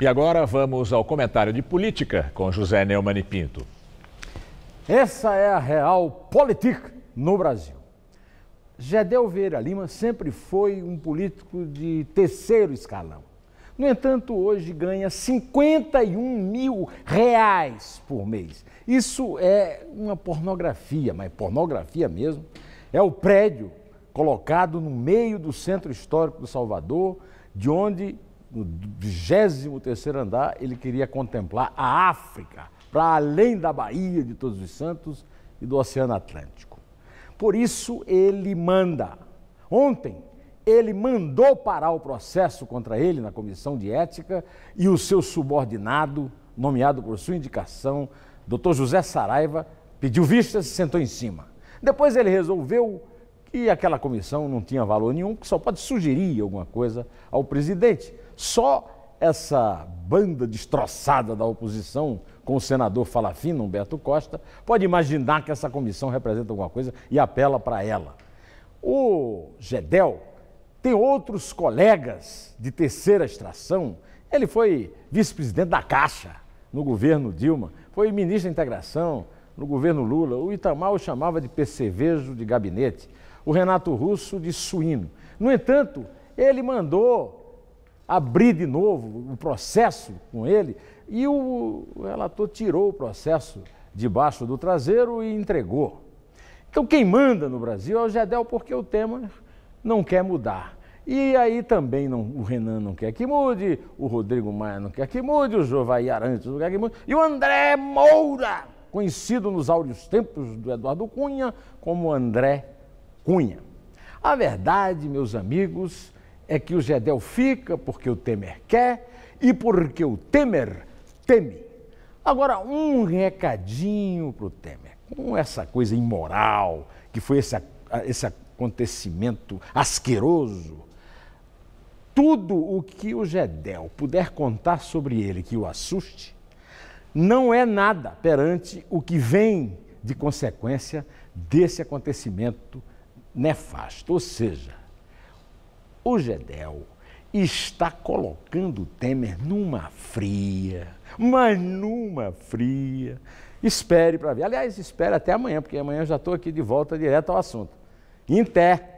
E agora vamos ao comentário de política com José Neumann e Pinto. Essa é a real política no Brasil. Gedel Vieira Lima sempre foi um político de terceiro escalão. No entanto, hoje ganha 51 mil reais por mês. Isso é uma pornografia, mas pornografia mesmo. É o prédio colocado no meio do centro histórico do Salvador, de onde no 23 andar, ele queria contemplar a África, para além da Bahia de Todos os Santos e do Oceano Atlântico. Por isso, ele manda. Ontem, ele mandou parar o processo contra ele na comissão de ética e o seu subordinado, nomeado por sua indicação, doutor José Saraiva, pediu vista e se sentou em cima. Depois ele resolveu e aquela comissão não tinha valor nenhum, que só pode sugerir alguma coisa ao presidente. Só essa banda destroçada da oposição, com o senador Falafino, Humberto Costa, pode imaginar que essa comissão representa alguma coisa e apela para ela. O Gedel tem outros colegas de terceira extração. Ele foi vice-presidente da Caixa no governo Dilma, foi ministro da Integração no governo Lula. O Itamar o chamava de percevejo de gabinete o Renato Russo de suíno. No entanto, ele mandou abrir de novo o processo com ele e o relator tirou o processo debaixo do traseiro e entregou. Então, quem manda no Brasil é o Gedel, porque o tema não quer mudar. E aí também não, o Renan não quer que mude, o Rodrigo Maia não quer que mude, o Jovai Arantes não quer que mude, e o André Moura, conhecido nos áureos tempos do Eduardo Cunha como André Cunha. A verdade, meus amigos, é que o Gedel fica porque o Temer quer e porque o Temer teme. Agora, um recadinho para o Temer. Com essa coisa imoral que foi esse, esse acontecimento asqueroso, tudo o que o Gedel puder contar sobre ele que o assuste, não é nada perante o que vem de consequência desse acontecimento nefasto. Ou seja, o Gedel está colocando o Temer numa fria, mas numa fria. Espere para ver. Aliás, espere até amanhã, porque amanhã eu já estou aqui de volta direto ao assunto. Inter.